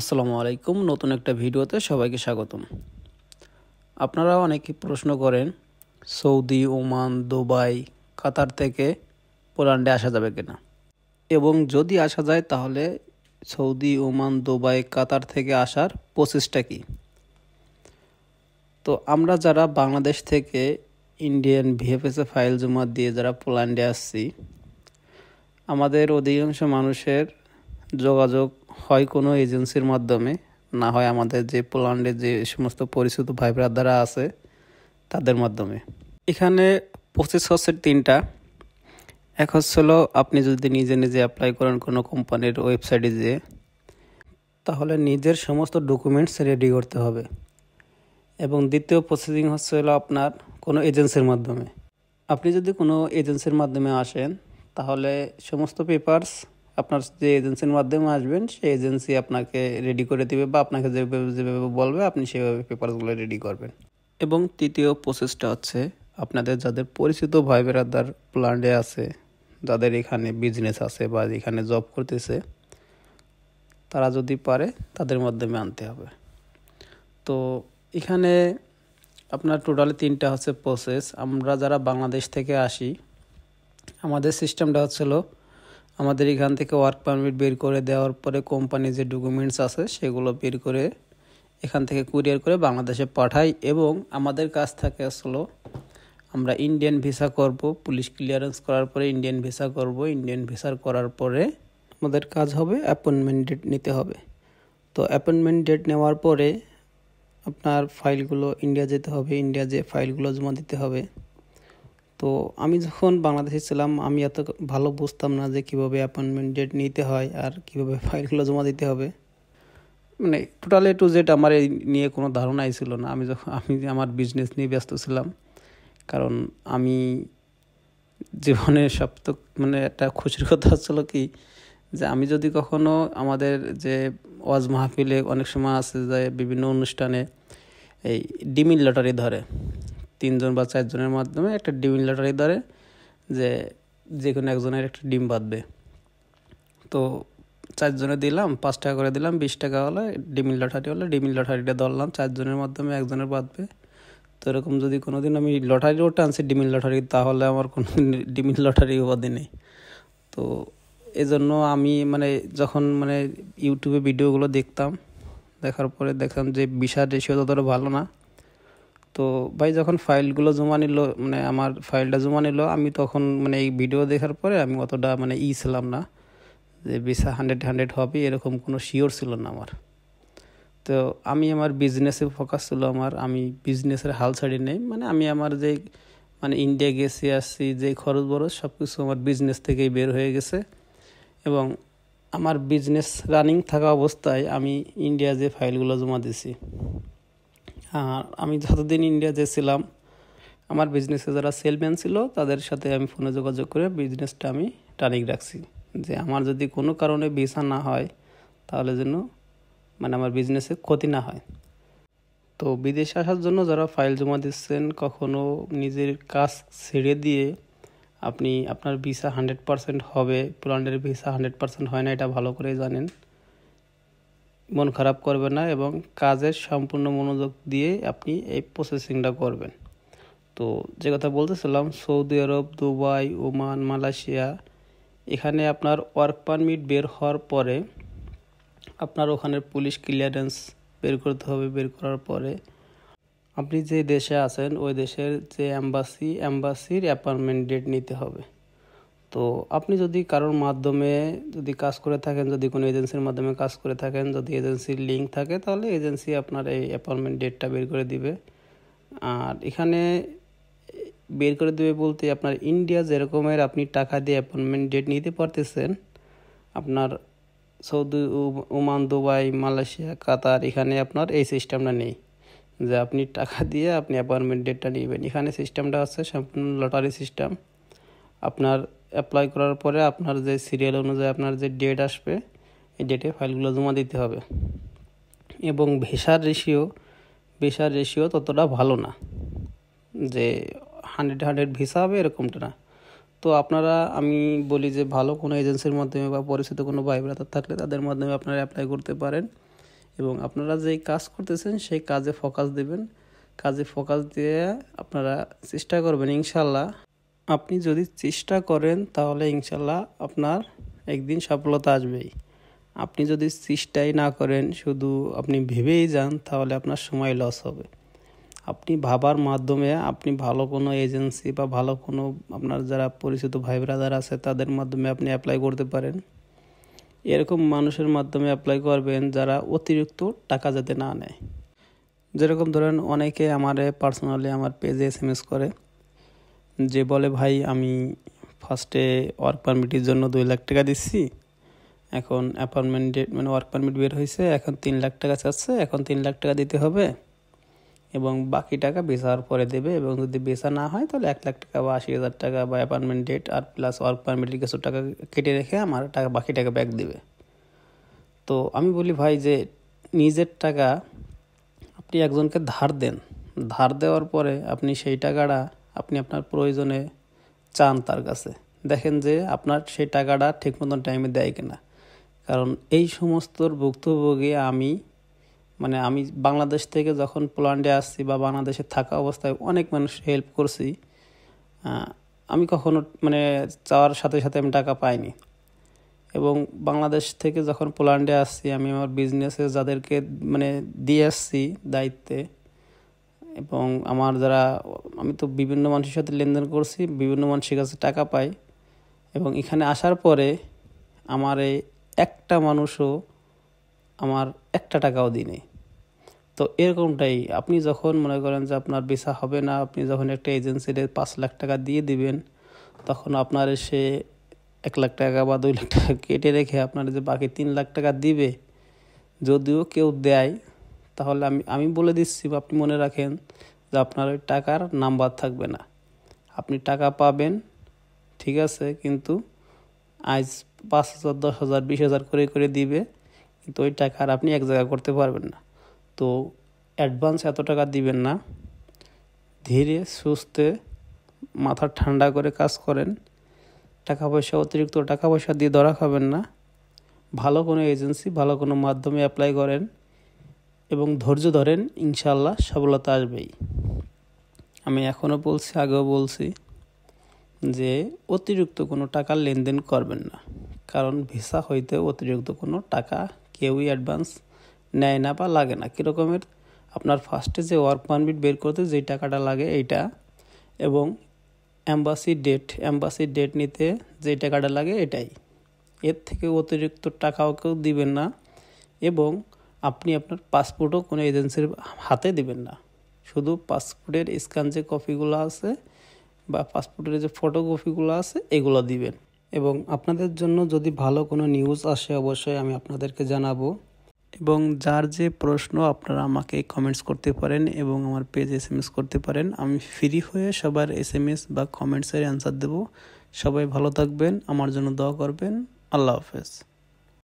আসসালামু আলাইকুম নতুন একটা ভিডিওতে সবাইকে স্বাগতম আপনারা অনেকে প্রশ্ন করেন সৌদি ওমান দুবাই কাতার থেকে পোল্যান্ডে আসা যাবে কিনা এবং যদি আসা যায় তাহলে সৌদি ওমান দুবাই কাতার থেকে আসার প্রসেসটা কি তো আমরা যারা বাংলাদেশ থেকে ইন্ডিয়ান ভিএফএসএ ফাইল জমা দিয়ে যারা পোল্যান্ডে আসছি আমাদের অধিকাংশ মানুষের যোগাযোগ হয় কোনো এজেন্সির মাধ্যমে না হয় আমাদের যে পোল্যান্ডে যে সমস্ত পরিচিত ভাই ব্রাদারা আছে তাদের মাধ্যমে এখানে পঁচিশ হচ্ছে তিনটা এক হচ্ছে হলো আপনি যদি নিজে নিজে অ্যাপ্লাই করেন কোনো কোম্পানির ওয়েবসাইটে যেয়ে তাহলে নিজের সমস্ত ডকুমেন্টস রেডি করতে হবে এবং দ্বিতীয় প্রসেসিং হচ্ছে হলো আপনার কোনো এজেন্সির মাধ্যমে আপনি যদি কোনো এজেন্সির মাধ্যমে আসেন তাহলে সমস্ত পেপার্স আপনার যে এজেন্সির মাধ্যমে আসবেন সেই এজেন্সি আপনাকে রেডি করে দেবে বা আপনাকে যেভাবে যেভাবে বলবে আপনি সেভাবে পেপারসগুলো রেডি করবেন এবং তৃতীয় প্রসেসটা হচ্ছে আপনাদের যাদের পরিচিত ভাই বেরাদার প্ল্যান্ডে আছে যাদের এখানে বিজনেস আছে বা এখানে জব করতেছে তারা যদি পারে তাদের মাধ্যমে আনতে হবে তো এখানে আপনার টোটাল তিনটা হচ্ছে প্রসেস আমরা যারা বাংলাদেশ থেকে আসি আমাদের সিস্টেমটা হচ্ছিলো আমাদের এখান থেকে ওয়ার্ক পারমিট বের করে দেওয়ার পরে কোম্পানির যে ডকুমেন্টস আছে সেগুলো বের করে এখান থেকে কুরিয়ার করে বাংলাদেশে পাঠাই এবং আমাদের কাজ থাকে আসলো আমরা ইন্ডিয়ান ভিসা করব পুলিশ ক্লিয়ারেন্স করার পরে ইন্ডিয়ান ভিসা করব ইন্ডিয়ান ভিসার করার পরে আমাদের কাজ হবে অ্যাপয়েন্টমেন্ট ডেট নিতে হবে তো অ্যাপয়েন্টমেন্ট ডেট নেওয়ার পরে আপনার ফাইলগুলো ইন্ডিয়া যেতে হবে ইন্ডিয়া যে ফাইলগুলো জমা দিতে হবে তো আমি যখন বাংলাদেশে ছিলাম আমি এত ভালো বুঝতাম না যে কীভাবে অ্যাপয়েন্টমেন্ট ডেট নিতে হয় আর কীভাবে ফাইলগুলো জমা দিতে হবে মানে টোটাল এ টু জেড আমার এই নিয়ে কোনো ধারণাই ছিল না আমি যখন আমি আমার বিজনেস নিয়ে ব্যস্ত ছিলাম কারণ আমি জীবনে সব তো মানে একটা খুশির কথা ছিল কি যে আমি যদি কখনো আমাদের যে ওয়াজ মাহফিলে অনেক সময় আছে যে বিভিন্ন অনুষ্ঠানে এই ডিমিল লটারি ধরে তিনজন বা চারজনের মাধ্যমে একটা ডিম লটারি ধরে যে যে কোনো একজনের একটা ডিম বাঁধবে তো চারজনে দিলাম পাঁচ টাকা করে দিলাম বিশ টাকা হলে ডিমিল লটারি হলে ডিমিল লটারিটা ধরলাম চারজনের মাধ্যমে একজনের বাঁধবে তো এরকম যদি কোনো দিন আমি লটারিও টানছি ডিমিল লটারি তাহলে আমার কোনো ডিমিল লটারি উপাধি নেই তো এজন্য আমি মানে যখন মানে ইউটিউবে ভিডিওগুলো দেখতাম দেখার পরে দেখতাম যে বিশাল রেশিও ততটা ভালো না তো ভাই যখন ফাইলগুলো জমা নিল মানে আমার ফাইলটা জমা নিল আমি তখন মানে এই ভিডিও দেখার পরে আমি অতটা মানে ই ছিলাম না যে ভিসা হান্ড্রেড হান্ড্রেড হবে এরকম কোনো শিওর ছিল না আমার তো আমি আমার বিজনেসে ফোকাস ছিল আমার আমি বিজনেসের হাল ছাড়ি নেই মানে আমি আমার যে মানে ইন্ডিয়া গেছি আসছি যে খরচ বরচ সব কিছু আমার বিজনেস থেকেই বের হয়ে গেছে এবং আমার বিজনেস রানিং থাকা অবস্থায় আমি ইন্ডিয়া যে ফাইলগুলো জমা দিছি আর হ্যাঁ, আমি যতদিন ইন্ডিয়াতে ছিলাম আমার বিজনেসে যারা সেলম্যান ছিল তাদের সাথে আমি ফোনে যোগাযোগ করে বিজনেসটা আমি টার্নিং রাখছি যে আমার যদি কোনো কারণে ভিসা না হয় তাহলে যেন মানে আমার বিজনেসে ক্ষতি না হয় তো বিদেশে আসার জন্য যারা ফাইল জমা দিচ্ছেন কখনও নিজের কাজ ছেড়ে দিয়ে আপনি আপনার ভিসা হান্ড্রেড পারসেন্ট হবে পোল্যান্ডের ভিসা হান্ড্রেড পারসেন্ট হয় না এটা ভালো করে জানেন মন খারাপ করবে না এবং কাজের সম্পূর্ণ মনোযোগ দিয়ে আপনি এই প্রসেসিংটা করবেন তো যে কথা বলতেছিলাম Saudi Arab Dubai Oman Malaysia এখানে আপনার ওয়ার্ক পারমিট বের হওয়ার পরে আপনার ওখানে পুলিশ ক্লিয়ারেন্স বের করতে হবে বের করার পরে আপনি যে দেশে আছেন ওই দেশের যে অ্যাম্বাসি অ্যাম্বাসির অ্যাপয়েন্টমেন্ট ডেট নিতে হবে তো আপনি যদি কারোর মাধ্যমে যদি কাজ করে থাকেন যদি কোনো এজেন্সির মাধ্যমে কাজ করে থাকেন যদি এজেন্সির লিঙ্ক থাকে তাহলে এজেন্সি আপনার এই অ্যাপয়েন্টমেন্ট ডেটটা বের করে দিবে আর এখানে বের করে দেবে বলতে আপনার ইন্ডিয়া যেরকমের আপনি টাকা দিয়ে অ্যাপয়েন্টমেন্ট ডেট নিতে পারতেছেন আপনার Saudi Oman Dubai Malaysia Qatar এখানে আপনার এই সিস্টেমটা নেই যে আপনি টাকা দিয়ে আপনি অ্যাপয়েন্টমেন্ট ডেটটা নিবেন এখানে সিস্টেমটা হচ্ছে সম্পূর্ণ লটারি সিস্টেম আপনার অ্যাপ্লাই করার পরে আপনার যে সিরিয়াল অনুযায়ী আপনার যে ডেট আসবে এই ডেটে ফাইলগুলো জমা দিতে হবে এবং ভেসার রেশিও ভেসার রেশিও ততটা ভালো না যে হান্ড্রেড হান্ড্রেড ভিসা হবে এরকমটা না তো আপনারা আমি বলি যে ভালো কোনো এজেন্সির মাধ্যমে বা পরিচিত কোনো ভাই ব্রাদার থাকলে তাদের মাধ্যমে আপনারা অ্যাপ্লাই করতে পারেন এবং আপনারা যেই কাজ করতেছেন সেই কাজে ফোকাস দেবেন কাজে ফোকাস দিয়ে আপনারা চেষ্টা করবেন ইনশাল্লাহ আপনি যদি চেষ্টা করেন তাহলে ইনশাল্লাহ আপনার একদিন সফলতা আসবেই আপনি যদি চেষ্টাই না করেন শুধু আপনি ভেবেই যান তাহলে আপনার সময় লস হবে আপনি ভাবার মাধ্যমে আপনি ভালো কোনো এজেন্সি বা ভালো কোনো আপনার যারা পরিচিত ভাই ব্রাদার আছে তাদের মাধ্যমে আপনি অ্যাপ্লাই করতে পারেন এরকম মানুষের মাধ্যমে অ্যাপ্লাই করবেন যারা অতিরিক্ত টাকা যাতে না নেয় যেরকম ধরেন অনেকে আমারে পার্সোনালি আমার পেজে এস করে যে বলে ভাই আমি ফার্স্টে ওয়ার্ক পারমিটের জন্য দুই লাখ টাকা দিচ্ছি এখন অ্যাপার্টমেন্ট মানে ওয়ার্ক পারমিট বের হয়েছে এখন তিন লাখ টাকা চাচ্ছে এখন তিন লাখ টাকা দিতে হবে এবং বাকি টাকা বেসার পরে দেবে এবং যদি বেসা না হয় তাহলে এক লাখ টাকা বা আশি হাজার টাকা বা অ্যাপার্টমেন্ট ডেট আর প্লাস ওয়ার্ক পারমিটের কিছু টাকা কেটে রেখে আমার টাকা বাকি টাকা ব্যাক দেবে তো আমি বলি ভাই যে নিজের টাকা আপনি একজনকে ধার দেন ধার দেওয়ার পরে আপনি সেই টাকাটা আপনি আপনার প্রয়োজনে চান তার কাছে দেখেন যে আপনার সেই টাকাটা ঠিক মতন টাইমে দেয় কিনা কারণ এই সমস্তর ভুক্তভোগী আমি মানে আমি বাংলাদেশ থেকে যখন পোল্যান্ডে আসছি বা বাংলাদেশে থাকা অবস্থায় অনেক মানুষ হেল্প করছি আমি কখনো মানে চাওয়ার সাথে সাথে আমি টাকা পাইনি এবং বাংলাদেশ থেকে যখন পোল্যান্ডে আসছি আমি আমার বিজনেসে যাদেরকে মানে দিয়ে আসছি দায়িত্বে এবং আমার যারা আমি তো বিভিন্ন মানুষের সাথে লেনদেন করছি বিভিন্ন মানুষের কাছে টাকা পাই এবং এখানে আসার পরে আমার এই একটা মানুষও আমার একটা টাকাও দিনে তো এরকমটাই আপনি যখন মনে করেন যে আপনার ভিসা হবে না আপনি যখন একটা এজেন্সির পাঁচ লাখ টাকা দিয়ে দিবেন তখন আপনার সে এক লাখ টাকা বা দুই লাখ টাকা কেটে রেখে আপনার যে বাকি তিন লাখ টাকা দিবে যদিও কেউ দেয় তাহলে আমি আমি বলে দিচ্ছি আপনি মনে রাখেন যে আপনার ওই টাকার নাম্বার থাকবে না আপনি টাকা পাবেন ঠিক আছে কিন্তু আজ পাঁচ হাজার দশ হাজার বিশ হাজার করে করে দিবে কিন্তু ওই টাকা আর আপনি এক জায়গা করতে পারবেন না তো অ্যাডভান্স এত টাকা দিবেন না ধীরে সুস্থে মাথা ঠান্ডা করে কাজ করেন টাকা পয়সা অতিরিক্ত টাকা পয়সা দিয়ে ধরা খাবেন না ভালো কোনো এজেন্সি ভালো কোনো মাধ্যমে অ্যাপ্লাই করেন এবং ধৈর্য ধরেন ইনশাল্লাহ সফলতা আসবেই আমি এখনও বলছি আগেও বলছি যে অতিরিক্ত কোনো টাকার লেনদেন করবেন না কারণ ভিসা হইতে অতিরিক্ত কোনো টাকা কেউই অ্যাডভান্স নেয় না বা লাগে না কীরকমের আপনার ফার্স্টে যে ওয়ার্ক পারমিট বের করতে যে টাকাটা লাগে এইটা এবং অ্যাম্বাসি ডেট অ্যাম্বাসি ডেট নিতে যে টাকাটা লাগে এটাই এর থেকে অতিরিক্ত টাকাও কেউ দিবেন না এবং আপনি আপনার পাসপোর্টও কোনো এজেন্সির হাতে দেবেন না শুধু পাসপোর্টের স্ক্যান যে কপিগুলো আছে বা পাসপোর্টের যে ফটোকপিগুলো আছে এগুলো দিবেন এবং আপনাদের জন্য যদি ভালো কোনো নিউজ আসে অবশ্যই আমি আপনাদেরকে জানাবো এবং যার যে প্রশ্ন আপনারা আমাকে কমেন্টস করতে পারেন এবং আমার পেজ এস এম এস করতে পারেন আমি ফ্রি হয়ে সবার এস এম এস বা কমেন্টসের অ্যান্সার দেবো সবাই ভালো থাকবেন আমার জন্য দোয়া করবেন আল্লাহ হাফেজ